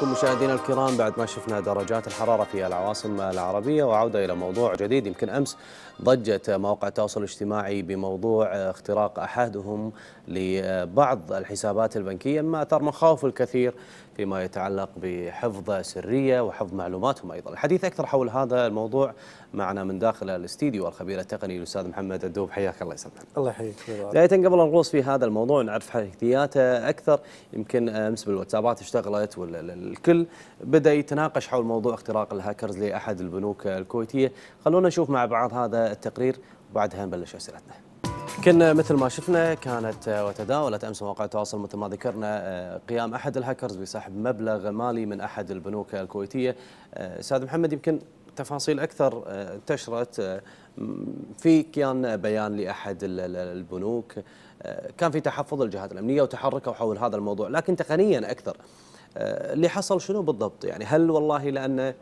بكم مشاهدينا الكرام بعد ما شفنا درجات الحرارة في العواصم العربية وعودة إلى موضوع جديد يمكن أمس ضجت مواقع التواصل الاجتماعي بموضوع اختراق أحدهم لبعض الحسابات البنكية مما أثار مخاوف الكثير فيما يتعلق بحفظ سرية وحفظ معلوماتهم أيضا الحديث أكثر حول هذا الموضوع معنا من داخل الاستديو الخبير التقني الأستاذ محمد الدوب حياك الله يسلمك الله يحييك بداية قبل الغوص في هذا الموضوع نعرف حيثياته أكثر يمكن أمس بالواتسابات اشتغلت والكل بدأ يتناقش حول موضوع اختراق الهاكرز لأحد البنوك الكويتية خلونا نشوف مع بعض هذا التقرير وبعدها نبلش أسئلتنا كنا مثل ما شفنا كانت وتداولت امس مواقع التواصل مثل ما ذكرنا آه، قيام احد الهاكرز بسحب مبلغ مالي من احد البنوك الكويتيه آه، استاذ محمد يمكن تفاصيل اكثر آه، انتشرت في كان بيان لاحد البنوك كان في تحفظ الجهات الامنيه وتحركوا حول هذا الموضوع لكن تقنيا اكثر اللي حصل شنو بالضبط يعني هل والله لانه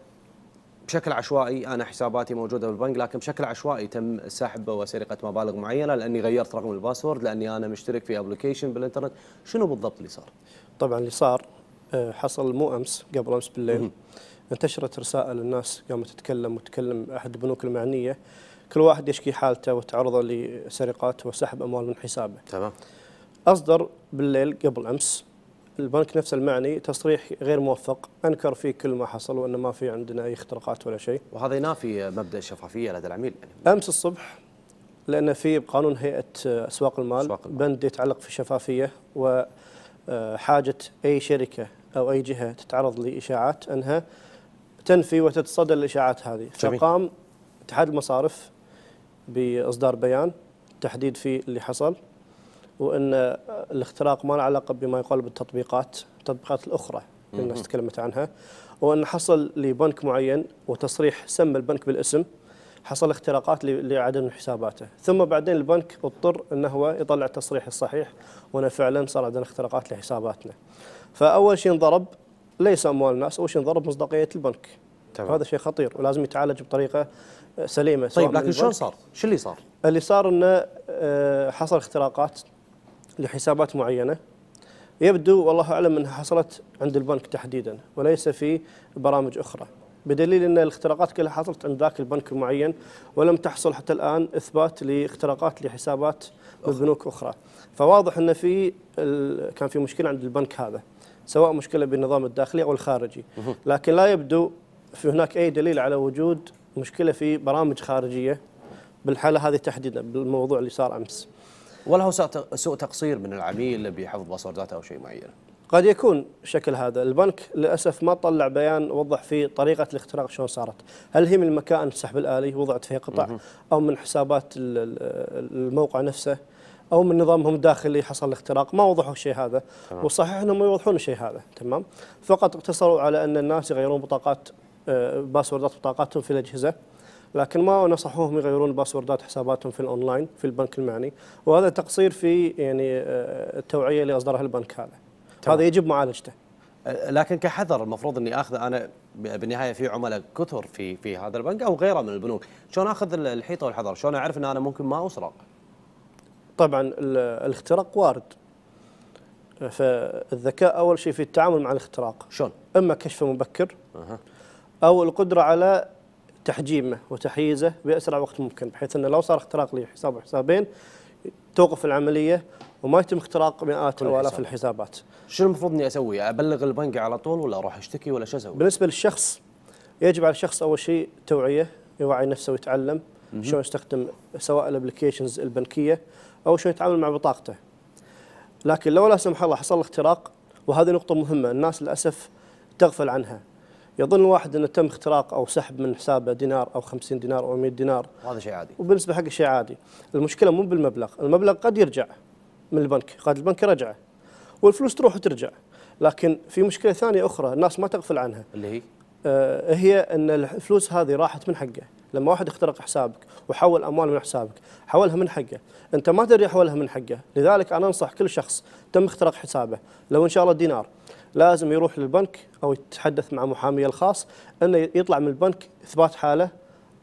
بشكل عشوائي انا حساباتي موجوده بالبنك لكن بشكل عشوائي تم سحب وسرقه مبالغ معينه لاني غيرت رقم الباسورد لاني انا مشترك في ابلكيشن بالانترنت شنو بالضبط اللي صار طبعا اللي صار آه، حصل مو امس قبل امس بالليل انتشرت رسائل الناس قامت تتكلم وتكلم احد البنوك المعنيه كل واحد يشكي حالته وتعرضه لسرقات وسحب اموال من حسابه تمام اصدر بالليل قبل امس البنك نفسه المعني تصريح غير موفق انكر فيه كل ما حصل وانه ما في عندنا اي اختراقات ولا شيء وهذا ينافي مبدا الشفافيه لدى العميل يعني امس الصبح لان في بقانون هيئه اسواق المال, أسواق المال. بند يتعلق في الشفافيه وحاجه آه، اي شركه او اي جهه تتعرض لاشاعات انها تنفي وتتصدى الاشاعات هذه جميل. فقام اتحاد المصارف باصدار بيان تحديد في اللي حصل وان آه، الاختراق ما له علاقه بما يقال بالتطبيقات التطبيقات الاخرى اللي الناس تكلمت عنها وان حصل لبنك معين وتصريح سمى البنك بالاسم حصل اختراقات لعدد من حساباته ثم بعدين البنك اضطر انه هو يطلع التصريح الصحيح وانه فعلا صار عندنا اختراقات لحساباتنا فاول شيء انضرب ليس اموال الناس اول شيء انضرب مصداقيه البنك تمام. هذا شيء خطير ولازم يتعالج بطريقه سليمه طيب لكن شلون صار؟ شو اللي صار؟ اللي صار انه آه، حصل اختراقات لحسابات معينة يبدو والله أعلم أنها حصلت عند البنك تحديدا وليس في برامج أخرى بدليل أن الاختراقات كلها حصلت عند ذاك البنك المعين ولم تحصل حتى الآن إثبات لاختراقات لحسابات من بنوك أخرى فواضح أن في كان في مشكلة عند البنك هذا سواء مشكلة بالنظام الداخلي أو الخارجي لكن لا يبدو في هناك أي دليل على وجود مشكلة في برامج خارجية بالحالة هذه تحديدا بالموضوع اللي صار أمس ولا هو سوء تقصير من العميل بحفظ باسورد أو شيء معين قد يكون شكل هذا البنك للأسف ما طلع بيان وضح فيه طريقة الاختراق شلون صارت هل هي من مكائن السحب الآلي وضعت فيها قطع أو من حسابات الموقع نفسه او من نظامهم الداخلي حصل الاختراق ما وضحوا الشيء هذا تمام. والصحيح انهم يوضحون الشيء هذا تمام فقط اقتصروا على ان الناس يغيرون بطاقات آه، باسوردات بطاقاتهم في الاجهزه لكن ما نصحوهم يغيرون باسوردات حساباتهم في الاونلاين في البنك المعني وهذا تقصير في يعني آه، التوعيه اللي اصدرها البنك هذا طبعا. هذا يجب معالجته أه، لكن كحذر المفروض اني اخذ انا بالنهايه في عملاء كثر في في هذا البنك او غيره من البنوك شلون اخذ الحيطه والحذر شلون اعرف ان انا ممكن ما اسرق طبعا الاختراق وارد فالذكاء اول شيء في التعامل مع الاختراق شلون اما كشف مبكر أه. او القدره على تحجيمه وتحييزه بأسرع وقت ممكن بحيث أنه لو صار اختراق لحساب وحسابين توقف العملية وما يتم اختراق مئات او الاف الحسابات. شو المفروض اني اسوي؟ ابلغ البنك على طول ولا اروح اشتكي ولا شو اسوي؟ بالنسبه للشخص يجب على الشخص اول شيء توعيه يوعي نفسه ويتعلم شلون يستخدم سواء الابلكيشنز البنكيه او شلون يتعامل مع بطاقته. لكن لو لا سمح الله حصل اختراق وهذه نقطه مهمه الناس للاسف تغفل عنها. يظن واحد انه تم اختراق او سحب من حسابه دينار او 50 دينار او 100 دينار وهذا شيء عادي وبالنسبه حق شيء عادي المشكله مو بالمبلغ المبلغ قد يرجع من البنك قد البنك يرجعه والفلوس تروح وترجع لكن في مشكله ثانيه اخرى الناس ما تغفل عنها اللي هي آه هي ان الفلوس هذه راحت من حقه لما واحد اخترق حسابك وحول اموال من حسابك حولها من حقه انت ما تدري حولها من حقه لذلك انا انصح كل شخص تم اختراق حسابه لو ان شاء الله دينار لازم يروح للبنك او يتحدث مع محاميه الخاص انه يطلع من البنك اثبات حاله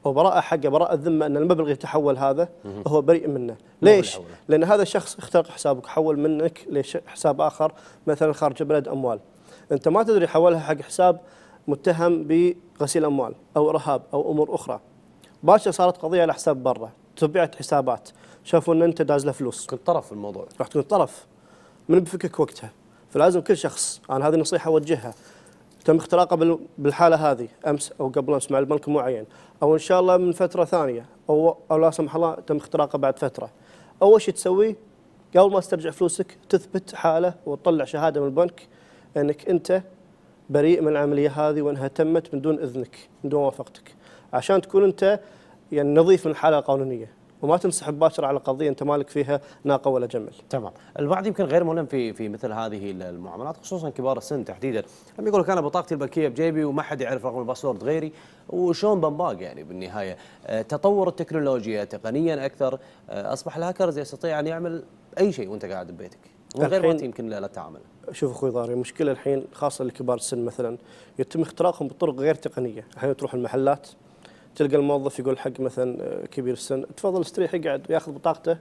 وبراءه حقه براءه ذمه ان المبلغ اللي تحول هذا هو بريء منه ليش لان هذا الشخص اخترق حسابك حول منك لحساب اخر مثلا خارج بلد اموال انت ما تدري حولها حق حساب متهم بغسيل اموال او ارهاب او امور اخرى باشا صارت قضيه على حساب برا تبعت حسابات شافوا ان انت داز له فلوس كنت طرف في الموضوع راح تكون طرف من بفكك وقتها فلازم كل شخص انا هذه النصيحه اوجهها تم اختراقه بالحاله هذه امس او قبل امس مع البنك معين او ان شاء الله من فتره ثانيه او او لا سمح الله تم اختراقه بعد فتره اول شيء تسويه قبل ما تسترجع فلوسك تثبت حاله وتطلع شهاده من البنك انك انت بريء من العمليه هذه وانها تمت من دون اذنك من دون موافقتك عشان تكون انت يعني نظيف من الحاله القانونيه وما تنسحب باكر على قضيه انت مالك فيها ناقه ولا جمل. تمام، البعض يمكن غير ملم في في مثل هذه المعاملات خصوصا كبار السن تحديدا، لما يقول لك انا بطاقتي البنكيه بجيبي وما حد يعرف رقم الباسورد غيري وشلون بنباق يعني بالنهايه، أه، تطور التكنولوجيا تقنيا اكثر أه، اصبح الهاكرز يستطيع ان يعمل اي شيء وانت قاعد ببيتك من غير ما يمكن لا تعمل شوف اخوي ضاري المشكله الحين خاصه لكبار السن مثلا يتم اختراقهم بطرق غير تقنيه، الحين تروح المحلات تلقى الموظف يقول حق مثلا آه، كبير السن تفضل استريح يقعد ياخذ بطاقته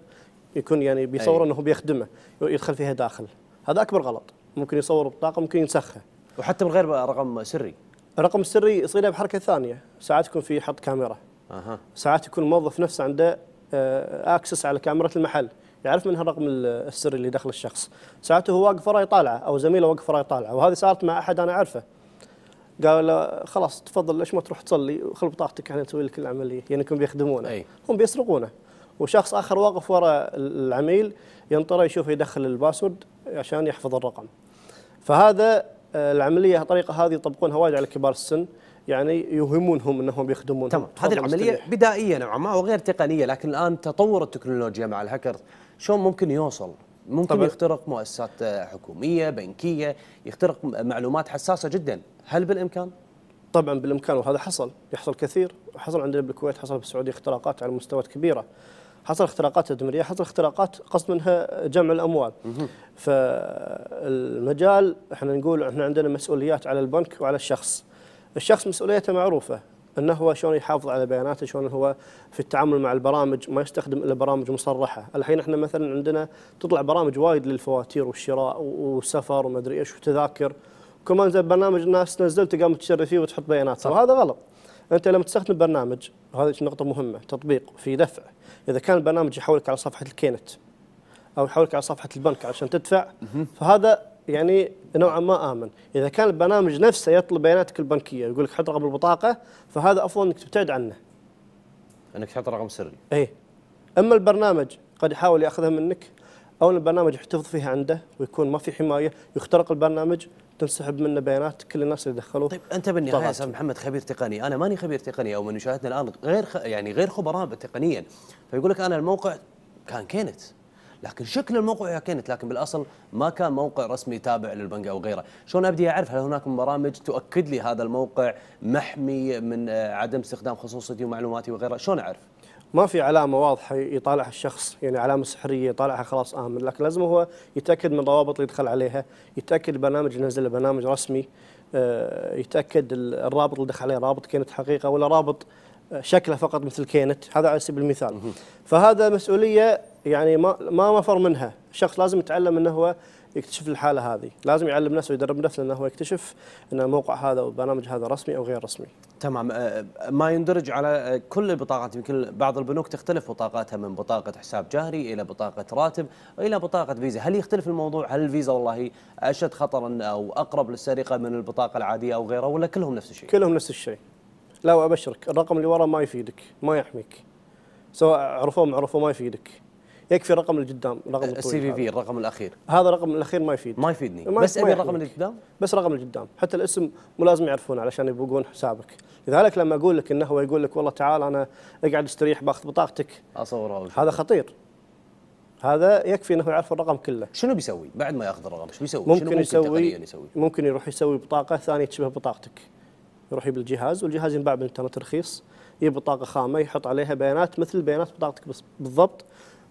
يكون يعني بيصور أي. انه بيخدمه يدخل فيها داخل هذا اكبر غلط ممكن يصور بطاقه ممكن ينسخها وحتى من غير رقم سري الرقم السري يصير بحركه ثانيه ساعات يكون في حط كاميرا اها ساعات يكون الموظف نفسه عنده آه، اكسس على كاميرا المحل يعرف منها الرقم السري اللي داخل الشخص ساعته هو واقف وراي طالعه او زميله واقف وراي طالعه وهذه صارت مع احد انا اعرفه قال له خلاص تفضل ليش ما تروح تصلي وخل بطاقتك احنا نسوي لك العمليه يانكم يعني بيخدمونه أي. هم بيسرقونه وشخص اخر واقف وراء العميل ينطره يشوف يدخل الباسورد عشان يحفظ الرقم فهذا آه، العمليه الطريقه هذه يطبقونها وايد على كبار السن يعني يوهمونهم انهم بيخدمون تمام هذه العمليه مستريح. بدائيه نوعا ما وغير تقنيه لكن الان تطور التكنولوجيا مع الهاكرز شلون ممكن يوصل ممكن طبعا. يخترق مؤسسات حكوميه بنكيه يخترق معلومات حساسه جدا هل بالامكان طبعا بالامكان وهذا حصل يحصل كثير حصل عندنا بالكويت حصل في السعوديه اختراقات على مستويات كبيره حصل اختراقات تدميريه حصل اختراقات قصد منها جمع الاموال فالمجال احنا نقول احنا عندنا مسؤوليات على البنك وعلى الشخص الشخص مسؤوليته معروفه انه هو شلون يحافظ على بياناته شلون هو في التعامل مع البرامج ما يستخدم الا برامج مصرحه الحين احنا مثلا عندنا تطلع برامج وايد للفواتير والشراء والسفر وما ادري ايش وتذاكر كمان زي برنامج الناس نزلته قام تشتري فيه وتحط بيانات صح. وهذا غلط انت لما تستخدم برنامج وهذه نقطه مهمه تطبيق في دفع اذا كان البرنامج يحولك على صفحه الكينت او يحولك على صفحه البنك عشان تدفع فهذا يعني نوعا ما امن، اذا كان البرنامج نفسه يطلب بياناتك البنكيه يقول لك حط رقم البطاقه فهذا افضل انك تبتعد عنه. انك تحط رقم سري. اي اما البرنامج قد يحاول ياخذها منك او البرنامج يحتفظ فيها عنده ويكون ما في حمايه، يخترق البرنامج تنسحب منه بيانات كل الناس اللي دخلوا طيب انت بالنهايه استاذ محمد خبير تقني، انا ماني خبير تقني او من يشاهدنا الان غير خ... يعني غير خبراء تقنيا، فيقول لك انا الموقع كان كينت لكن شكل الموقع كانت لكن بالاصل ما كان موقع رسمي تابع للبنك او غيره، شلون ابدي اعرف هل هناك برامج تؤكد لي هذا الموقع محمي من آه، عدم استخدام خصوصيتي ومعلوماتي وغيره، شلون اعرف؟ ما في علامة واضحة يطالعها الشخص يعني علامة سحرية يطالعها خلاص آمن لكن لازم هو يتأكد من الروابط اللي يدخل عليها يتأكد البرنامج نزله برنامج رسمي آه، يتأكد الرابط اللي دخل عليه رابط كانت حقيقة ولا رابط آه، شكله فقط مثل كانت هذا على سبيل المثال فهذا مسؤولية يعني ما ما مفر منها الشخص لازم يتعلم انه هو يكتشف الحاله هذه لازم يعلم نفسه ويدرب نفسه انه هو يكتشف ان الموقع هذا او البرنامج هذا رسمي او غير رسمي تمام أه، ما يندرج على كل البطاقات يمكن بعض البنوك تختلف بطاقاتها من بطاقه حساب جهري الى بطاقه راتب الى بطاقه فيزا هل يختلف الموضوع هل الفيزا والله اشد خطرا او اقرب للسرقه من البطاقه العاديه او غيرها ولا كلهم نفس الشيء كلهم نفس الشيء لا وابشرك الرقم اللي ورا ما يفيدك ما يحميك سواء عرفوه ما عرفوه ما يفيدك يكفي رقم اللي قدام رقم السي في في الرقم الاخير هذا الرقم الاخير ما يفيد ما يفيدني ما بس ابي الرقم اللي قدام بس رقم اللي قدام حتى الاسم مو لازم يعرفونه علشان يبقون حسابك لذلك لما اقول لك انه هو يقول لك والله تعال انا اقعد استريح باخذ بطاقتك اصور هذا خطير هذا يكفي انه يعرف الرقم كله شنو بيسوي بعد ما ياخذ الرقم شو بيسوي ممكن, ممكن يسوي, يسوي ممكن يروح يسوي بطاقه ثانيه تشبه بطاقتك يروح يجيب الجهاز والجهاز ينباع بالانترنت رخيص يجيب بطاقه خامه يحط عليها بيانات مثل بيانات بطاقتك بالضبط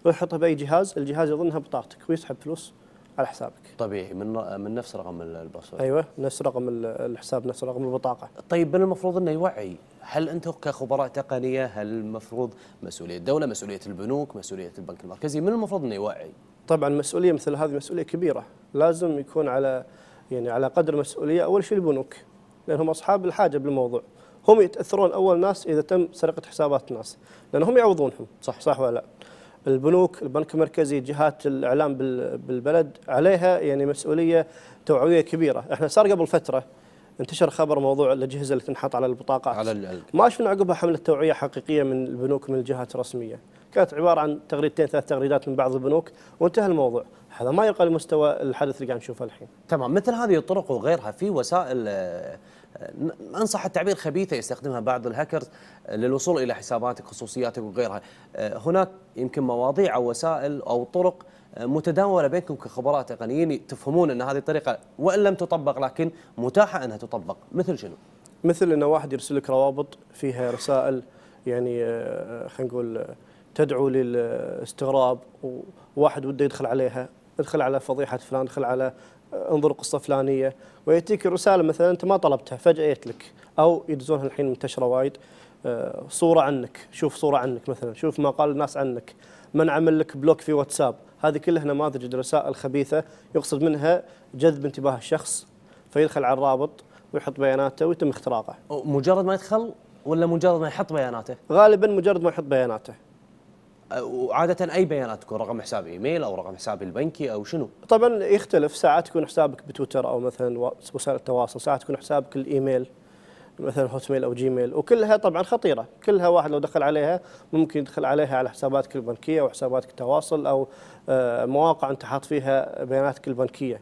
ويحطها باي جهاز الجهاز يظنها بطاقتك ويسحب فلوس على حسابك طبيعي من من نفس رقم الباسورد ايوه نفس رقم الحساب نفس رقم البطاقه طيب من المفروض انه يوعي هل انتم كخبراء تقنيه هل المفروض مسؤوليه الدوله مسؤوليه البنوك مسؤوليه البنك المركزي من المفروض انه يوعي طبعا مسؤوليه مثل هذه مسؤوليه كبيره لازم يكون على يعني على قدر مسؤوليه اول شيء البنوك لانهم اصحاب الحاجه بالموضوع هم يتاثرون اول ناس اذا تم سرقه حسابات الناس لانهم هم يعوضونهم صح صح ولا لا البنوك البنك المركزي جهات الاعلام بالبلد عليها يعني مسؤوليه توعويه كبيره احنا صار قبل فتره انتشر خبر موضوع الاجهزه اللي تنحط على البطاقات على ما شفنا عقبها حمله توعيه حقيقيه من البنوك من الجهات الرسميه كانت عباره عن تغريدتين ثلاث تغريدات من بعض البنوك وانتهى الموضوع هذا ما يقل مستوى الحدث اللي قاعد نشوفه الحين تمام مثل هذه الطرق وغيرها في وسائل آه، انصح التعبير خبيثه يستخدمها بعض الهاكرز آه، للوصول الى حساباتك خصوصياتك وغيرها آه، هناك يمكن مواضيع او وسائل او طرق آه، متداوله بينكم كخبراء تقنيين تفهمون ان هذه الطريقه وان لم تطبق لكن متاحه انها تطبق مثل شنو؟ مثل ان واحد يرسل لك روابط فيها رسائل يعني خلينا نقول تدعو للاستغراب وواحد وده يدخل عليها ادخل على فضيحه فلان ادخل على انظر قصه فلانيه وياتيك رساله مثلا انت ما طلبتها فجاه جت لك او يدزونها الحين منتشره وايد آه، صوره عنك شوف صوره عنك مثلا شوف ما قال الناس عنك من عمل لك بلوك في واتساب هذه كلها نماذج رسائل خبيثه يقصد منها جذب انتباه الشخص فيدخل على الرابط ويحط بياناته ويتم اختراقه مجرد ما يدخل ولا مجرد ما يحط بياناته غالبا مجرد ما يحط بياناته وعاده اي بيانات تكون رقم حساب ايميل او رقم حسابي البنكي او شنو؟ طبعا يختلف ساعات يكون حسابك بتويتر او مثلا وسائل التواصل، ساعات يكون حسابك الايميل مثلا هوت ميل او جيميل وكلها طبعا خطيره، كلها واحد لو دخل عليها ممكن يدخل عليها على حساباتك البنكيه وحساباتك التواصل او آه، مواقع انت حاط فيها بياناتك البنكيه.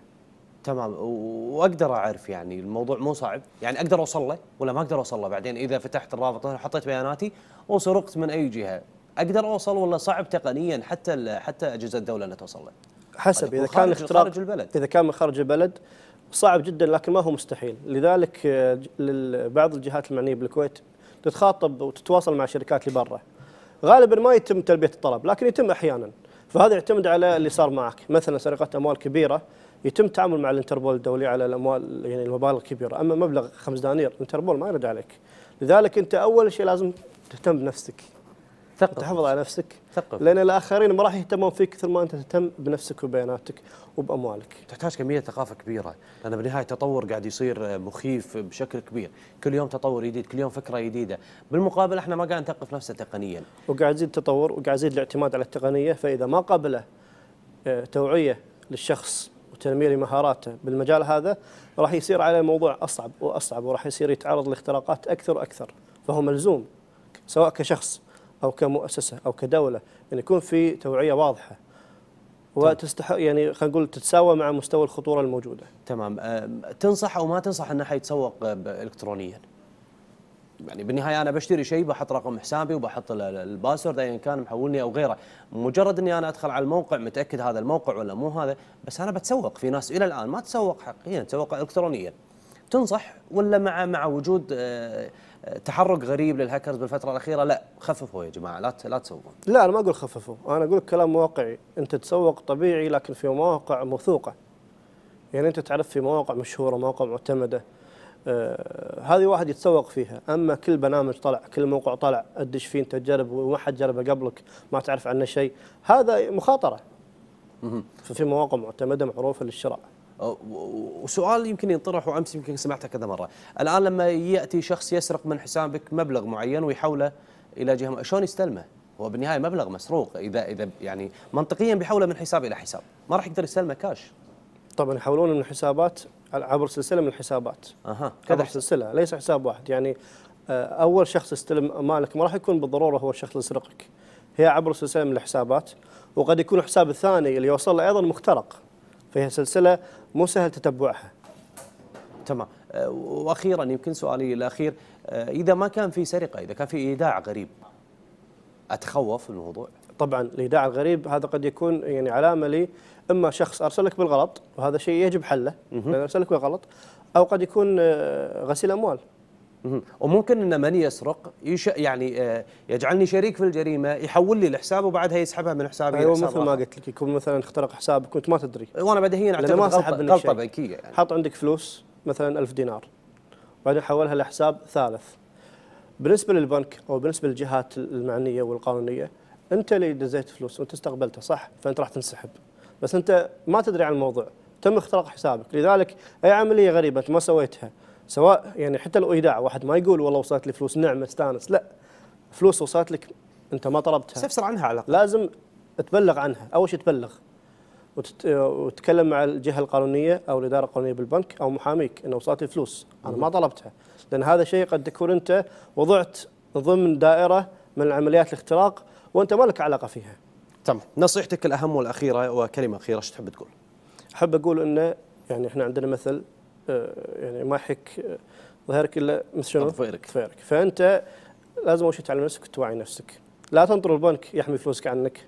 تمام واقدر اعرف يعني الموضوع مو صعب يعني اقدر اوصل له ولا ما اقدر اوصل له بعدين اذا فتحت الرابط وحطيت بياناتي وسرقت من اي جهه اقدر اوصل ولا صعب تقنيا حتى حتى اجهزه الدوله انها توصل له؟ حسب طيب، اذا كان اختراق خارج البلد اذا كان من خارج البلد صعب جدا لكن ما هو مستحيل لذلك آه، بعض الجهات المعنيه بالكويت تتخاطب وتتواصل مع الشركات اللي برا غالبا ما يتم تلبيه الطلب لكن يتم احيانا فهذا يعتمد على اللي صار معك مثلا سرقه اموال كبيره يتم التعامل مع الانتربول الدولي على الاموال يعني المبالغ الكبيره اما مبلغ خمس دنانير الانتربول ما يرد عليك لذلك انت اول شيء لازم تهتم بنفسك ثقف تحافظ على نفسك ثقف لان الاخرين ما راح يهتمون فيك مثل ما انت تهتم بنفسك وبياناتك وباموالك. تحتاج كميه ثقافه كبيره لان بالنهايه التطور قاعد يصير مخيف بشكل كبير، كل يوم تطور جديد، كل يوم فكره جديده، بالمقابل احنا ما قاعد نثقف نفسنا تقنيا. وقاعد يزيد التطور وقاعد يزيد الاعتماد على التقنيه فاذا ما قبله آه، توعيه للشخص وتنمية مهاراته بالمجال هذا راح يصير عليه موضوع اصعب واصعب وراح يصير يتعرض لاختراقات اكثر واكثر فهو ملزوم سواء كشخص او كمؤسسه او كدوله ان يعني يكون في توعيه واضحه وتستحق يعني خلينا نقول تتساوى مع مستوى الخطوره الموجوده. تمام تنصح او ما تنصح انه حيتسوق الكترونيا؟ يعني بالنهايه انا بشتري شيء بحط رقم حسابي وبحط الباسورد ايا كان محولني او غيره، مجرد اني انا ادخل على الموقع متاكد هذا الموقع ولا مو هذا، بس انا بتسوق، في ناس الى الان ما تسوق حقيقيا تسوق الكترونيا. تنصح ولا مع مع وجود أه، تحرك غريب للهاكرز بالفتره الاخيره لا خففوا يا جماعه لا لا تسوقون لا انا ما اقول خففوا انا اقول كلام واقعي انت تسوق طبيعي لكن في مواقع موثوقه يعني انت تعرف في مواقع مشهوره مواقع معتمده آه هذه واحد يتسوق فيها اما كل برنامج طلع كل موقع طلع ادش فيه انت تجرب وما حد جربه قبلك ما تعرف عنه شيء هذا مخاطره ففي مواقع معتمده معروفه للشراء وسؤال يمكن ينطرح وامس يمكن سمعته كذا مره الان لما ياتي شخص يسرق من حسابك مبلغ معين ويحوله الى جهه شلون يستلمه هو بالنهايه مبلغ مسروق اذا اذا يعني منطقيا بيحوله من حساب الى حساب ما راح يقدر يستلمه كاش طبعا يحولونه من الحسابات عبر سلسله من الحسابات اها كذا سلسله ليس حساب واحد يعني آه، اول شخص يستلم مالك ما راح يكون بالضروره هو الشخص اللي سرقك هي عبر سلسله من الحسابات وقد يكون الحساب الثاني اللي يوصل له ايضا مخترق فهي سلسله مو سهل تتبعها تمام أه، واخيرا يمكن سؤالي الاخير أه، اذا ما كان في سرقه اذا كان في ايداع غريب اتخوف الموضوع طبعا الايداع الغريب هذا قد يكون يعني علامه لي اما شخص ارسلك بالغلط وهذا شيء يجب حله لان ارسلك بالغلط او قد يكون أه، غسيل اموال وممكن ان من يسرق يش يعني آه، يجعلني شريك في الجريمه يحول لي الحساب وبعدها يسحبها من حسابي ايوه مثل ما قلت لك يكون مثلا اخترق حسابك كنت ما تدري وانا بديهيا اعتقد ما غلطه, غلطة بنكيه يعني حط عندك فلوس مثلا ألف دينار وبعدين حولها لحساب ثالث بالنسبه للبنك او بالنسبه للجهات المعنيه والقانونيه انت اللي دزيت فلوس وانت استقبلتها صح فانت راح تنسحب بس انت ما تدري عن الموضوع تم اختراق حسابك لذلك اي عمليه غريبه انت ما سويتها سواء يعني حتى الايداع واحد ما يقول والله وصلت لي فلوس نعمه استانس لا فلوس وصلت لك انت ما طلبتها استفسر عنها على الأقل. لازم تبلغ عنها اول شيء تبلغ وتت... وتتكلم مع الجهه القانونيه او الاداره القانونيه بالبنك او محاميك انه وصلت لي فلوس انا ما طلبتها لان هذا شيء قد تكون انت وضعت ضمن دائره من عمليات الاختراق وانت ما لك علاقه فيها. تمام، نصيحتك الاهم والاخيره وكلمه اخيره ايش تحب تقول؟ احب اقول انه يعني احنا عندنا مثل آه، يعني ما يحك آه، ظهرك الا مثل شنو؟ ظفيرك فانت لازم اول شيء تعلم نفسك وتوعي نفسك لا تنطر البنك يحمي فلوسك عنك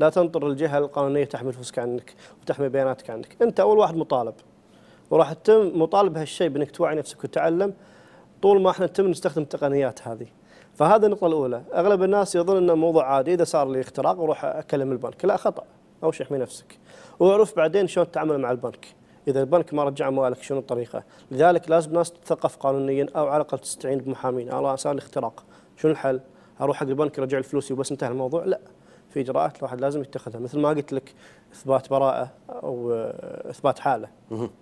لا تنطر الجهه القانونيه تحمي فلوسك عنك وتحمي بياناتك عنك انت اول واحد مطالب وراح تتم مطالب هالشيء بانك توعي نفسك وتتعلم طول ما احنا نتم نستخدم التقنيات هذه فهذا النقطة الأولى، أغلب الناس يظن أن الموضوع عادي إذا صار لي اختراق أروح أكلم البنك، لا خطأ، أول شيء احمي نفسك، واعرف بعدين شلون تتعامل مع البنك، إذا البنك ما رجع أموالك شنو الطريقة؟ لذلك لازم ناس تثقف قانونيا أو على الأقل تستعين بمحامين على أساس الاختراق شنو الحل؟ أروح حق البنك يرجع لي فلوسي وبس انتهى الموضوع؟ لا في اجراءات الواحد لازم يتخذها مثل ما قلت لك اثبات براءه او آه، اثبات حاله.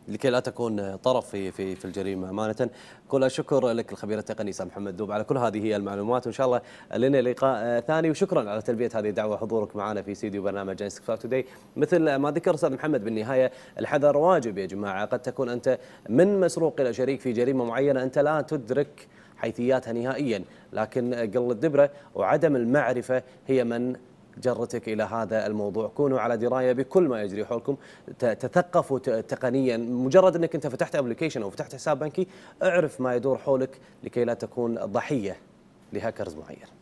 لكي لا تكون آه، طرف في في في الجريمه امانه كل الشكر لك الخبير التقني سام محمد دوب على كل هذه المعلومات وان شاء الله لنا لقاء آه، ثاني وشكرا على تلبيه هذه الدعوه حضورك معنا في سيديو برنامج انسكفار توداي مثل ما ذكر استاذ محمد بالنهايه الحذر واجب يا جماعه قد تكون انت من مسروق الى شريك في جريمه معينه انت لا تدرك حيثياتها نهائيا لكن قل الدبره وعدم المعرفه هي من جرتك إلى هذا الموضوع كونوا على دراية بكل ما يجري حولكم تثقفوا تقنيا مجرد أنك أنت فتحت أبليكيشن أو فتحت حساب بنكي اعرف ما يدور حولك لكي لا تكون ضحية لهاكرز معين